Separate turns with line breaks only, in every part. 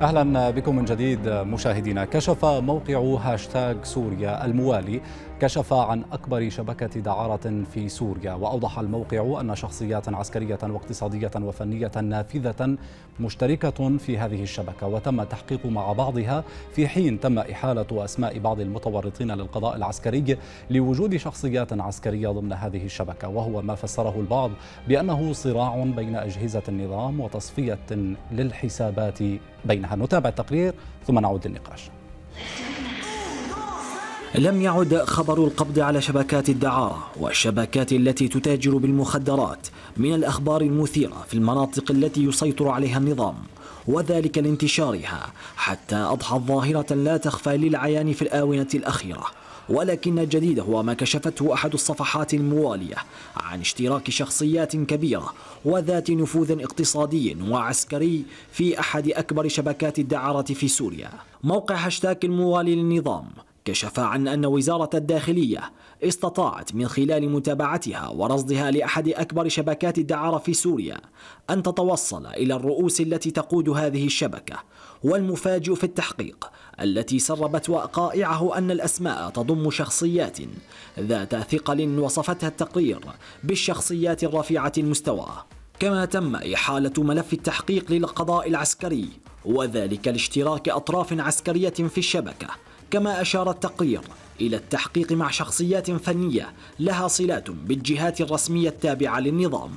أهلا بكم من جديد مشاهدينا كشف موقع هاشتاغ سوريا الموالي كشف عن أكبر شبكة دعارة في سوريا وأوضح الموقع أن شخصيات عسكرية واقتصادية وفنية نافذة مشتركة في هذه الشبكة وتم التحقيق مع بعضها في حين تم إحالة أسماء بعض المتورطين للقضاء العسكري لوجود شخصيات عسكرية ضمن هذه الشبكة وهو ما فسره البعض بأنه صراع بين أجهزة النظام وتصفية للحسابات
بينها نتابع التقرير ثم نعود للنقاش لم يعد خبر القبض على شبكات الدعارة والشبكات التي تتاجر بالمخدرات من الأخبار المثيرة في المناطق التي يسيطر عليها النظام وذلك لانتشارها حتى أضحت ظاهرة لا تخفى للعيان في الآونة الأخيرة ولكن الجديد هو ما كشفته أحد الصفحات الموالية عن اشتراك شخصيات كبيرة وذات نفوذ اقتصادي وعسكري في أحد أكبر شبكات الدعارة في سوريا موقع هاشتاك الموالي للنظام كشف عن أن وزارة الداخلية استطاعت من خلال متابعتها ورصدها لأحد أكبر شبكات الدعارة في سوريا أن تتوصل إلى الرؤوس التي تقود هذه الشبكة والمفاجئ في التحقيق التي سربت وقائعه أن الأسماء تضم شخصيات ذات ثقل وصفتها التقرير بالشخصيات الرفيعة المستوى كما تم إحالة ملف التحقيق للقضاء العسكري وذلك لاشتراك أطراف عسكرية في الشبكة كما أشار التقرير إلى التحقيق مع شخصيات فنية لها صلات بالجهات الرسمية التابعة للنظام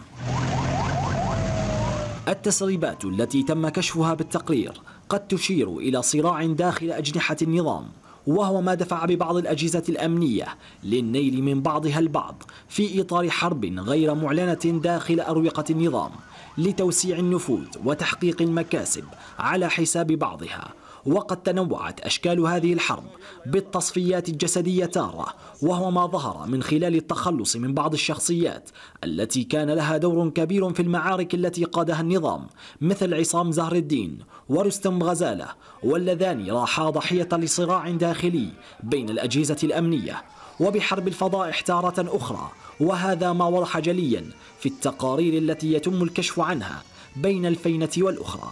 التسريبات التي تم كشفها بالتقرير قد تشير إلى صراع داخل أجنحة النظام وهو ما دفع ببعض الأجهزة الأمنية للنيل من بعضها البعض في إطار حرب غير معلنة داخل أروقة النظام لتوسيع النفوذ وتحقيق المكاسب على حساب بعضها وقد تنوعت أشكال هذه الحرب بالتصفيات الجسدية تارة وهو ما ظهر من خلال التخلص من بعض الشخصيات التي كان لها دور كبير في المعارك التي قادها النظام مثل عصام زهر الدين ورستم غزالة واللذان راحا ضحية لصراع داخلي بين الأجهزة الأمنية وبحرب الفضائح تارة أخرى وهذا ما وضح جليا في التقارير التي يتم الكشف عنها بين الفينة والأخرى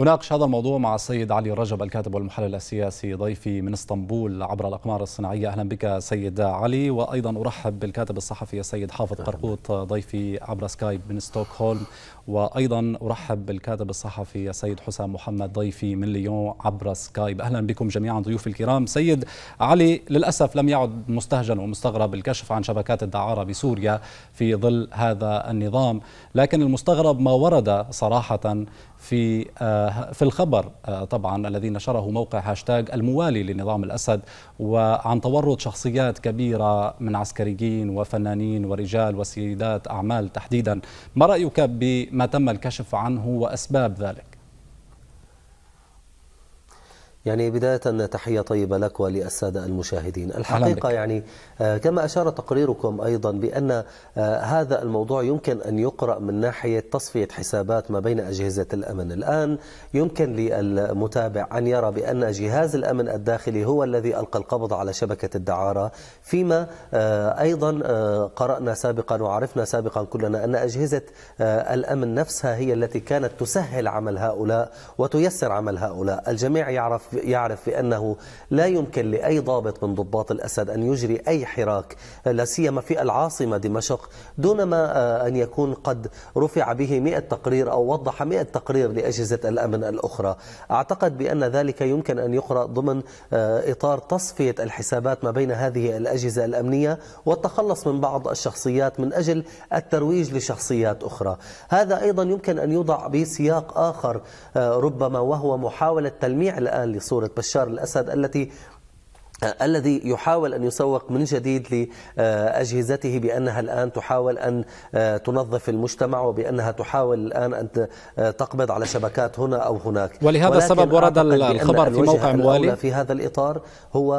أناقش هذا الموضوع مع السيد علي رجب الكاتب والمحلل السياسي ضيفي من اسطنبول عبر الأقمار الصناعية أهلا بك سيد علي وأيضا أرحب بالكاتب الصحفي السيد حافظ قرقوط ضيفي عبر سكايب من ستوكهولم وأيضا أرحب بالكاتب الصحفي السيد حسام محمد ضيفي من ليون عبر سكايب أهلا بكم جميعا ضيوف الكرام سيد علي للأسف لم يعد مستهجن ومستغرب الكشف عن شبكات الدعارة بسوريا في ظل هذا النظام لكن المستغرب ما ورد صراحة في آه، في الخبر آه، طبعا الذي نشره موقع هاشتاج الموالي لنظام الأسد وعن تورط شخصيات كبيرة من عسكريين وفنانين ورجال وسيدات أعمال تحديدا ما رأيك بما تم الكشف عنه وأسباب ذلك؟
يعني بداية تحية طيبة لك وللسادة المشاهدين الحقيقة يعني آه، كما أشار تقريركم أيضا بأن آه، هذا الموضوع يمكن أن يقرأ من ناحية تصفية حسابات ما بين أجهزة الأمن الآن يمكن للمتابع أن يرى بأن جهاز الأمن الداخلي هو الذي ألقى القبض على شبكة الدعارة فيما آه، أيضا قرأنا سابقا وعرفنا سابقا كلنا أن أجهزة الأمن نفسها هي التي كانت تسهل عمل هؤلاء وتيسر عمل هؤلاء الجميع يعرف يعرف بأنه لا يمكن لأي ضابط من ضباط الأسد أن يجري أي حراك لا سيما في العاصمة دمشق دون ما آه، أن يكون قد رفع به 100 تقرير أو وضح 100 تقرير لأجهزة الأمن الأخرى أعتقد بأن ذلك يمكن أن يقرأ ضمن آه، إطار تصفية الحسابات ما بين هذه الأجهزة الأمنية والتخلص من بعض الشخصيات من أجل الترويج لشخصيات أخرى هذا أيضا يمكن أن يوضع بسياق آخر آه، ربما وهو محاولة تلميع الآن صورة بشار الأسد التي آه، الذي يحاول أن يسوق من جديد لأجهزته بأنها الآن تحاول أن آه، تنظف المجتمع وبأنها تحاول الآن أن آه، تقبض على شبكات هنا أو هناك ولهذا السبب ورد الخبر في موقع موالي في هذا الإطار هو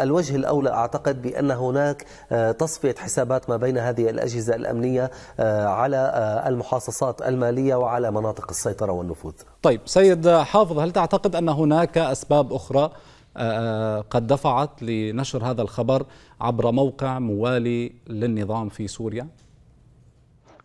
الوجه الأولى أعتقد بأن هناك تصفية حسابات ما بين هذه الأجهزة الأمنية على المحاصصات المالية وعلى مناطق السيطرة والنفوذ
طيب سيد حافظ هل تعتقد أن هناك أسباب أخرى آه، آه، قد دفعت لنشر هذا الخبر عبر موقع موالي للنظام في سوريا؟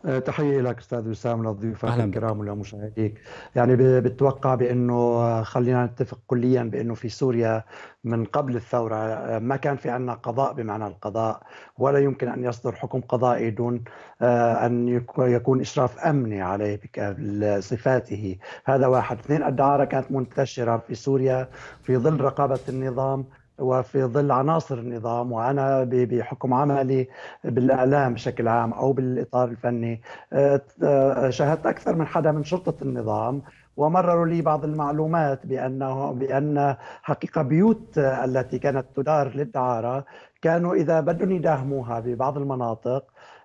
آه، تحية لك أستاذ وسام للضيوف الكرام ولمشاهديك يعني بتوقع بأنه آه، خلينا نتفق كليا بأنه في سوريا من قبل الثورة آه، ما كان في عنا قضاء بمعنى القضاء ولا يمكن أن يصدر حكم قضائي دون أن يكون إشراف أمني عليه بصفاته هذا واحد اثنين الدعارة كانت منتشرة في سوريا في ظل رقابة النظام وفي ظل عناصر النظام وانا بحكم عملي بالاعلام بشكل عام او بالاطار الفني آه، آه، شاهدت اكثر من حدا من شرطه النظام ومرروا لي بعض المعلومات بانه بان حقيقه بيوت التي كانت تدار للدعاره كانوا اذا بدهم يداهموها ببعض المناطق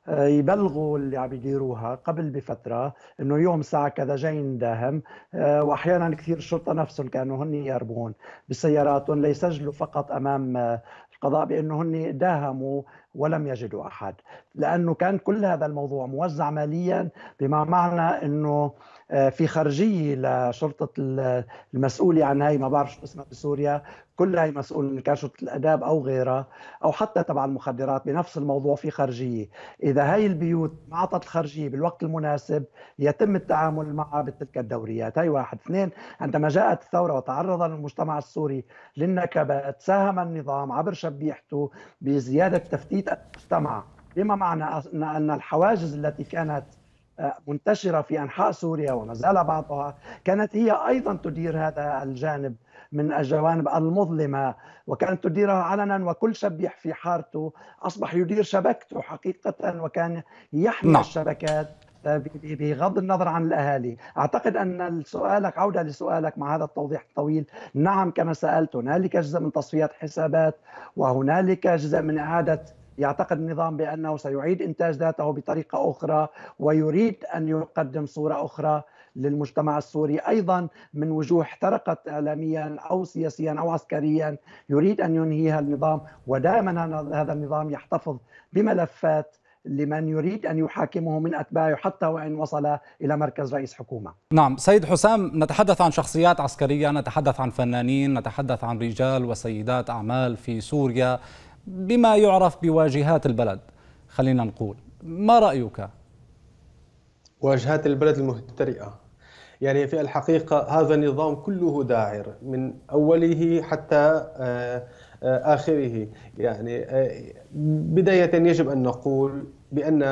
آه، يبلغوا اللي عم يديروها قبل بفتره انه يوم ساعه كذا جاي نداهم آه، واحيانا كثير الشرطه نفسهم كانوا هن يهربون بسياراتهم ليسجلوا فقط امام آه، القضاء بانه هن داهموا ولم يجدوا احد لانه كان كل هذا الموضوع موزع ماليا بما معنى انه آه، في خرجيه لشرطه المسؤوله عن يعني هي ما بعرف شو اسمها بسوريا كل هي مسؤول ان كان شرطه الاداب او غيرها او حتى تبع المخدرات بنفس الموضوع في خرجيه اذا هي البيوت ما اعطت الخرجيه بالوقت المناسب يتم التعامل معها بتلك الدوريات هي واحد اثنين عندما جاءت الثوره وتعرض المجتمع السوري للنكبات ساهم النظام عبر شبيحته بزياده تفتيش تثبيت المجتمع بما معنى أن الحواجز التي كانت آه، منتشرة في أنحاء سوريا وما زال بعضها كانت هي أيضا تدير هذا الجانب من الجوانب المظلمة وكانت تديرها علنا وكل شبيح في حارته أصبح يدير شبكته حقيقة وكان يحمي نعم. الشبكات آه، بغض النظر عن الاهالي، اعتقد ان سؤالك عوده لسؤالك مع هذا التوضيح الطويل، نعم كما سالت هنالك جزء من تصفيات حسابات وهنالك جزء من اعاده يعتقد النظام بأنه سيعيد إنتاج ذاته بطريقة أخرى ويريد أن يقدم صورة أخرى للمجتمع السوري ايضا من وجوه احترقت اعلاميا او سياسيا او عسكريا يريد ان ينهيها النظام ودائما هذا النظام يحتفظ بملفات لمن يريد ان يحاكمه من اتباعه حتى وان وصل الى مركز رئيس حكومه.
نعم، سيد حسام نتحدث عن شخصيات عسكريه، نتحدث عن فنانين، نتحدث عن رجال وسيدات اعمال في سوريا، بما يعرف بواجهات البلد خلينا نقول
ما رأيك؟ واجهات البلد المهترئة يعني في الحقيقة هذا النظام كله داعر من أوله حتى آه، آخره يعني آه، بداية يجب أن نقول بأن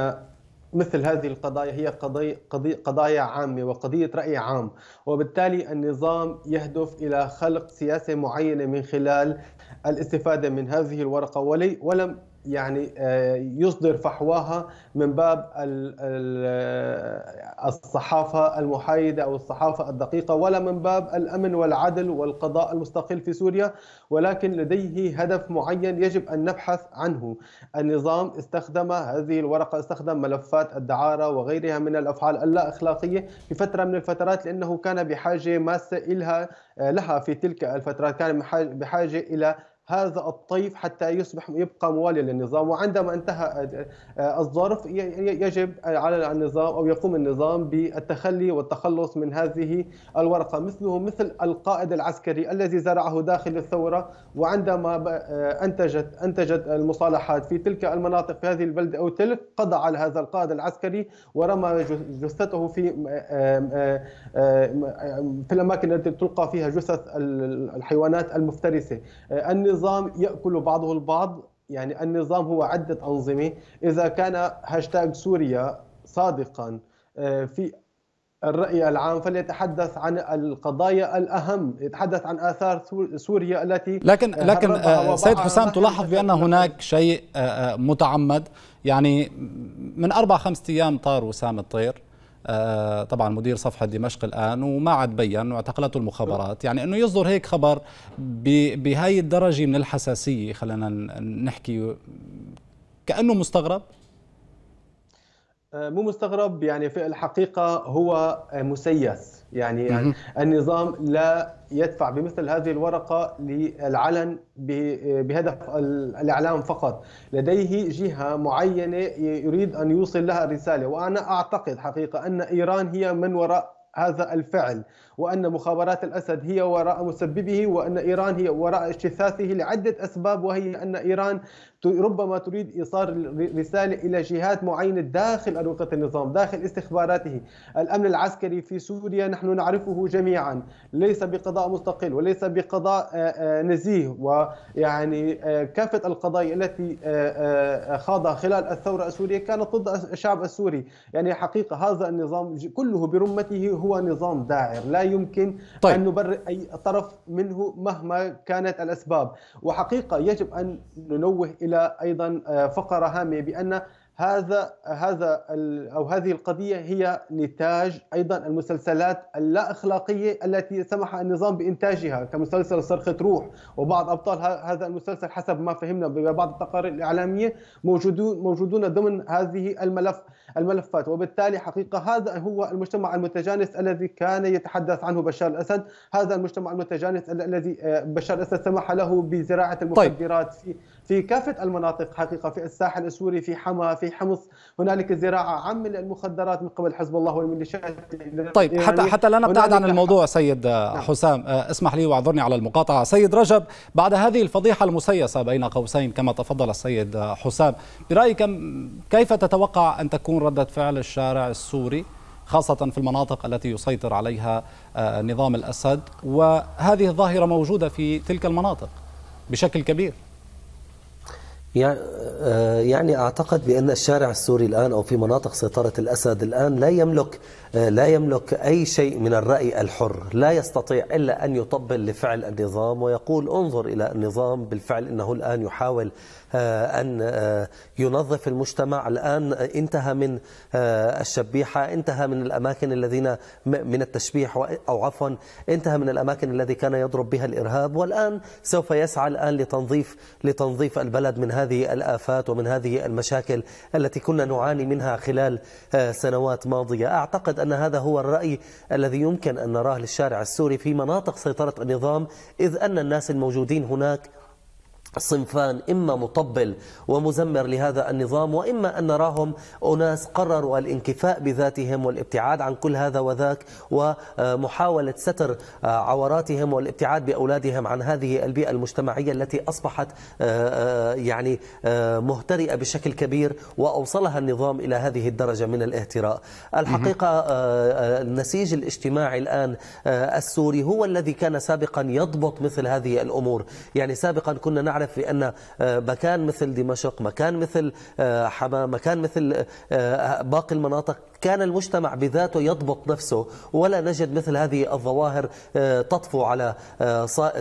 مثل هذه القضايا هي قضايا, قضايا عامة وقضية رأي عام وبالتالي النظام يهدف إلى خلق سياسة معينة من خلال الاستفادة من هذه الورقة ولم يعني آه، يصدر فحواها من باب آه، الصحافة المحايدة أو الصحافة الدقيقة ولا من باب الأمن والعدل والقضاء المستقل في سوريا ولكن لديه هدف معين يجب أن نبحث عنه النظام استخدم هذه الورقة استخدم ملفات الدعارة وغيرها من الأفعال اللا أخلاقية في فترة من الفترات لأنه كان بحاجة ماسة إلها آه، لها في تلك الفترات كان بحاجة إلى هذا الطيف حتى يصبح يبقى مواليا للنظام وعندما انتهى آه، آه، الظرف يجب على النظام او يقوم النظام بالتخلي والتخلص من هذه الورقه مثله مثل القائد العسكري الذي زرعه داخل الثوره وعندما آه، انتجت انتجت المصالحات في تلك المناطق في هذه البلده او تلك قضى على هذا القائد العسكري ورمى جثته في في الاماكن التي تلقى فيها جثث الحيوانات المفترسه النظام النظام يأكل بعضه البعض يعني النظام هو عدة أنظمة إذا كان هاشتاج سوريا صادقا آه، في الرأي العام فليتحدث عن القضايا الأهم يتحدث عن آثار سوريا التي آه، لكن لكن آه، سيد حسام
تلاحظ بأن هناك شيء متعمد يعني من أربع خمسة أيام طار وسام الطير آه، طبعا مدير صفحة دمشق الآن وما عاد بين واعتقلته المخابرات يعني أنه يصدر هيك خبر بهاي الدرجة من الحساسية خلينا نحكي كأنه مستغرب
آه، مو مستغرب يعني في الحقيقه هو آه، مسيس يعني, النظام لا يدفع بمثل هذه الورقه للعلن آه، بهدف الاعلام فقط لديه جهه معينه يريد ان يوصل لها الرساله وانا اعتقد حقيقه ان ايران هي من وراء هذا الفعل وأن مخابرات الأسد هي وراء مسببه وأن إيران هي وراء اجتثاثه لعدة أسباب وهي أن إيران ربما تريد إيصال رسالة إلى جهات معينة داخل أروقة النظام داخل استخباراته الأمن العسكري في سوريا نحن نعرفه جميعا ليس بقضاء مستقل وليس بقضاء آه، آه، نزيه ويعني آه، كافة القضايا التي خاضها خلال الثورة السورية كانت ضد الشعب السوري يعني حقيقة هذا النظام كله برمته هو نظام داعر لا يمكن طيب. أن نبرئ أي طرف منه مهما كانت الأسباب وحقيقة يجب أن ننوه إلى أيضا آه، فقرة هامة بأن هذا هذا او هذه القضيه هي نتاج ايضا المسلسلات اللا اخلاقيه التي سمح النظام بانتاجها كمسلسل صرخه روح وبعض ابطال هذا المسلسل حسب ما فهمنا ببعض التقارير الاعلاميه موجودون موجودون ضمن هذه الملف الملفات وبالتالي حقيقه هذا هو المجتمع المتجانس الذي كان يتحدث عنه بشار الاسد هذا المجتمع المتجانس الذي آه، بشار الاسد سمح له بزراعه طيب. المخدرات طيب. في في كافه المناطق حقيقه في الساحل السوري في حما في في حمص هنالك زراعه عامه للمخدرات من قبل حزب الله والميليشيات طيب يعني حتى حتى لا نبتعد عن
الموضوع سيد آه، نعم. حسام آه، اسمح لي واعذرني على المقاطعه سيد رجب بعد هذه الفضيحه المسيسه بين قوسين كما تفضل السيد آه، حسام برايك كيف تتوقع ان تكون رده فعل الشارع السوري خاصة في المناطق التي يسيطر عليها نظام الأسد وهذه الظاهرة موجودة في تلك المناطق بشكل كبير
آه، يعني أعتقد بأن الشارع السوري الآن أو في مناطق سيطرة الأسد الآن لا يملك آه، لا يملك أي شيء من الرأي الحر لا يستطيع إلا أن يطبل لفعل النظام ويقول انظر إلى النظام بالفعل أنه الآن يحاول آه، أن ينظف المجتمع الآن انتهى من الشبيحة انتهى من الأماكن الذين من التشبيح أو عفوا انتهى من الأماكن الذي كان يضرب بها الإرهاب والآن سوف يسعى الآن لتنظيف لتنظيف البلد من هذا هذه الآفات ومن هذه المشاكل التي كنا نعاني منها خلال آه، سنوات ماضية أعتقد أن هذا هو الرأي الذي يمكن أن نراه للشارع السوري في مناطق سيطرة النظام إذ أن الناس الموجودين هناك صنفان إما مطبل ومزمر لهذا النظام وإما أن نراهم أناس قرروا الانكفاء بذاتهم والابتعاد عن كل هذا وذاك ومحاولة ستر آه، عوراتهم والابتعاد بأولادهم عن هذه البيئة المجتمعية التي أصبحت آه، آه، يعني مهترئة بشكل كبير وأوصلها النظام إلى هذه الدرجة من الاهتراء الحقيقة النسيج الاجتماعي الآن السوري هو الذي كان سابقا يضبط مثل هذه الأمور يعني سابقا كنا نعرف نعرف بأن آه، مكان مثل دمشق مكان مثل آه، حماة مكان مثل آه، باقي المناطق كان المجتمع بذاته يضبط نفسه ولا نجد مثل هذه الظواهر تطفو على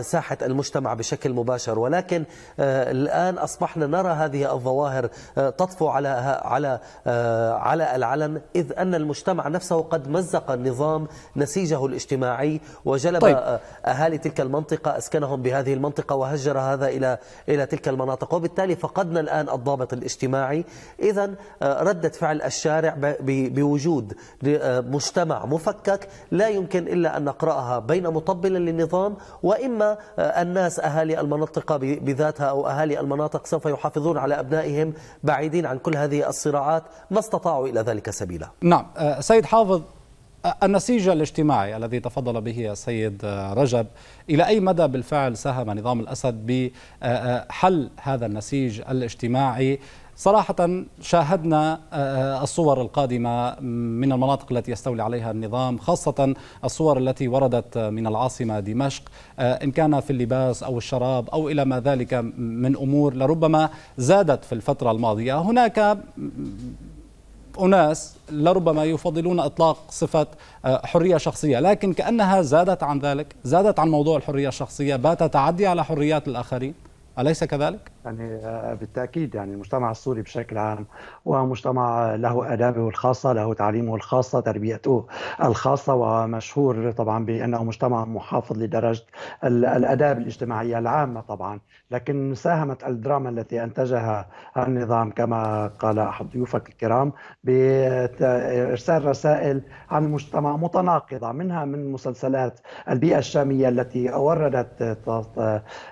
ساحة المجتمع بشكل مباشر ولكن الآن أصبحنا نرى هذه الظواهر تطفو على على على العلن إذ أن المجتمع نفسه قد مزق النظام نسيجه الاجتماعي وجلب طيب. أهالي تلك المنطقة أسكنهم بهذه المنطقة وهجر هذا إلى إلى تلك المناطق وبالتالي فقدنا الآن الضابط الاجتماعي إذا آه، ردة فعل الشارع بوجود آه، مجتمع مفكك لا يمكن إلا أن نقرأها بين مطبل للنظام وإما آه، الناس أهالي المنطقة بذاتها أو أهالي المناطق سوف يحافظون على أبنائهم بعيدين عن كل هذه الصراعات ما استطاعوا إلى ذلك سبيلا
نعم سيد حافظ النسيج الاجتماعي الذي تفضل به السيد رجب إلى أي مدى بالفعل ساهم نظام الأسد بحل هذا النسيج الاجتماعي صراحة شاهدنا الصور القادمة من المناطق التي يستولي عليها النظام خاصة الصور التي وردت من العاصمة دمشق إن كان في اللباس أو الشراب أو إلى ما ذلك من أمور لربما زادت في الفترة الماضية هناك أناس لربما يفضلون إطلاق صفة آه، حرية شخصية لكن كأنها زادت عن ذلك زادت عن موضوع الحرية الشخصية بات تعدي على
حريات الآخرين أليس كذلك؟ يعني آه، بالتاكيد يعني المجتمع السوري بشكل عام ومجتمع له ادابه الخاصه له تعليمه الخاصه تربيته الخاصه ومشهور طبعا بانه مجتمع محافظ لدرجه الاداب الاجتماعيه العامه طبعا لكن ساهمت الدراما التي انتجها النظام كما قال احد ضيوفك الكرام بارسال رسائل عن المجتمع متناقضه منها من مسلسلات البيئه الشاميه التي اوردت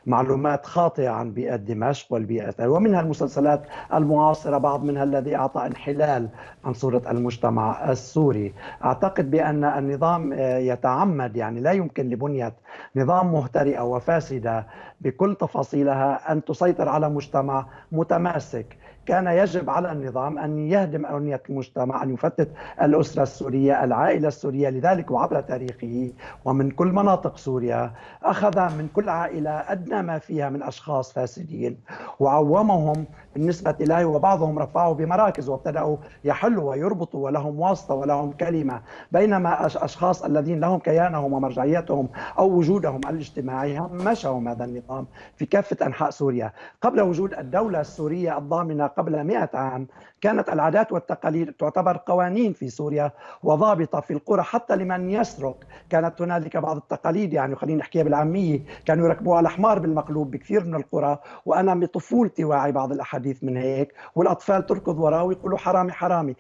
معلومات خاطئه عن بيئه دمشق العشق والبيئة ومنها المسلسلات المعاصرة بعض منها الذي أعطى انحلال عن صورة المجتمع السوري أعتقد بأن النظام آه، يتعمد يعني لا يمكن لبنية نظام مهترئة وفاسدة بكل تفاصيلها أن تسيطر على مجتمع متماسك كان يجب على النظام أن يهدم أنية المجتمع أن يفتت الأسرة السورية العائلة السورية لذلك وعبر تاريخه ومن كل مناطق سوريا أخذ من كل عائلة أدنى ما فيها من أشخاص فاسدين وعومهم بالنسبة إليه وبعضهم رفعه بمراكز وابتدأوا يحلوا ويربطوا ولهم واسطة ولهم كلمة بينما أشخاص الذين لهم كيانهم ومرجعيتهم أو وجودهم الاجتماعي مشوا هذا النظام في كافة أنحاء سوريا قبل وجود الدولة السورية الضامنة قبل مئة عام كانت العادات والتقاليد تعتبر قوانين في سوريا وضابطه في القرى حتى لمن يسرق كانت هنالك بعض التقاليد يعني خلينا نحكيها بالعاميه كانوا يركبوها الحمار بالمقلوب بكثير من القرى وانا بطفولتي واعي بعض الاحاديث من هيك والاطفال تركض وراه ويقولوا حرامي حرامي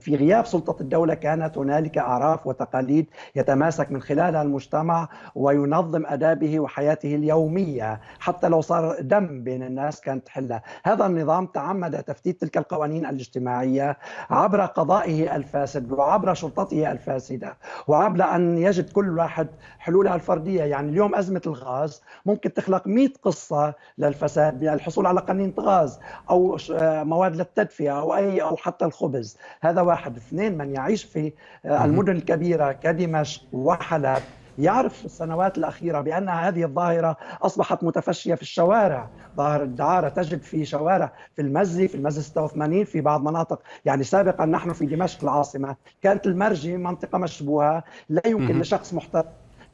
في غياب سلطه الدوله كانت هنالك اعراف وتقاليد يتماسك من خلالها المجتمع وينظم ادابه وحياته اليوميه حتى لو صار دم بين الناس كانت تحلها هذا النظام تعمد تفتيت تلك القوانين الاجتماعية عبر قضائه الفاسد وعبر شرطته الفاسدة وعبر أن يجد كل واحد حلولها الفردية يعني اليوم أزمة الغاز ممكن تخلق 100 قصة للفساد بالحصول يعني على قنينة غاز أو مواد للتدفئة أو أي أو حتى الخبز هذا واحد اثنين من يعيش في المدن الكبيرة كدمشق وحلب يعرف السنوات الأخيرة بأن هذه الظاهرة أصبحت متفشية في الشوارع ظاهرة الدعارة تجد في شوارع في المزي في المزي 86 في بعض مناطق يعني سابقا نحن في دمشق العاصمة كانت المرجي منطقة مشبوهة لا يمكن لشخص محترم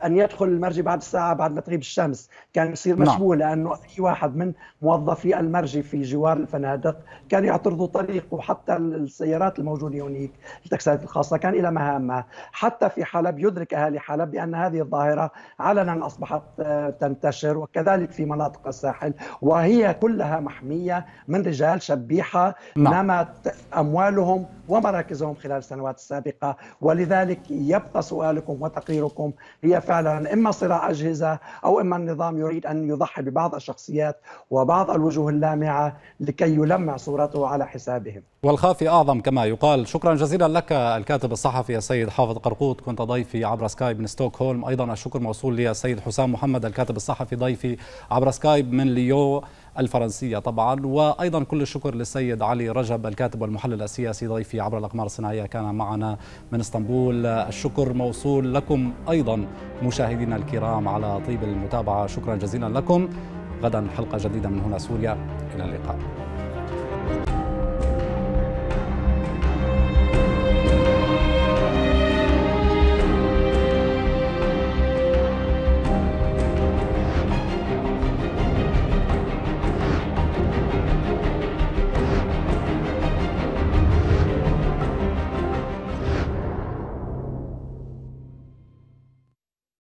ان يدخل المرجي بعد الساعه بعد ما تغيب الشمس كان يصير نعم. مشبوه لانه اي واحد من موظفي المرجي في جوار الفنادق كان يعترضوا طريق وحتى السيارات الموجوده هناك التاكسيات الخاصه كان لها مهامها حتى في حلب يدرك اهالي حلب بان هذه الظاهره علنا اصبحت آه، تنتشر وكذلك في مناطق الساحل وهي كلها محميه من رجال شبيحه نعم. نمت اموالهم ومراكزهم خلال السنوات السابقه ولذلك يبقى سؤالكم وتقريركم هي فعلا فعلا اما صراع اجهزه او اما النظام يريد ان يضحي ببعض الشخصيات وبعض الوجوه اللامعه لكي يلمع صورته على حسابهم.
والخافي اعظم كما يقال، شكرا جزيلا لك الكاتب الصحفي السيد حافظ قرقوط كنت ضيفي عبر سكايب من ستوكهولم، ايضا الشكر موصول لي السيد حسام محمد الكاتب الصحفي ضيفي عبر سكايب من ليو الفرنسية طبعا وأيضا كل الشكر للسيد علي رجب الكاتب والمحلل السياسي ضيفي عبر الأقمار الصناعية كان معنا من اسطنبول الشكر موصول لكم أيضا مشاهدينا الكرام على طيب المتابعة شكرا جزيلا لكم غدا حلقة جديدة من هنا سوريا إلى اللقاء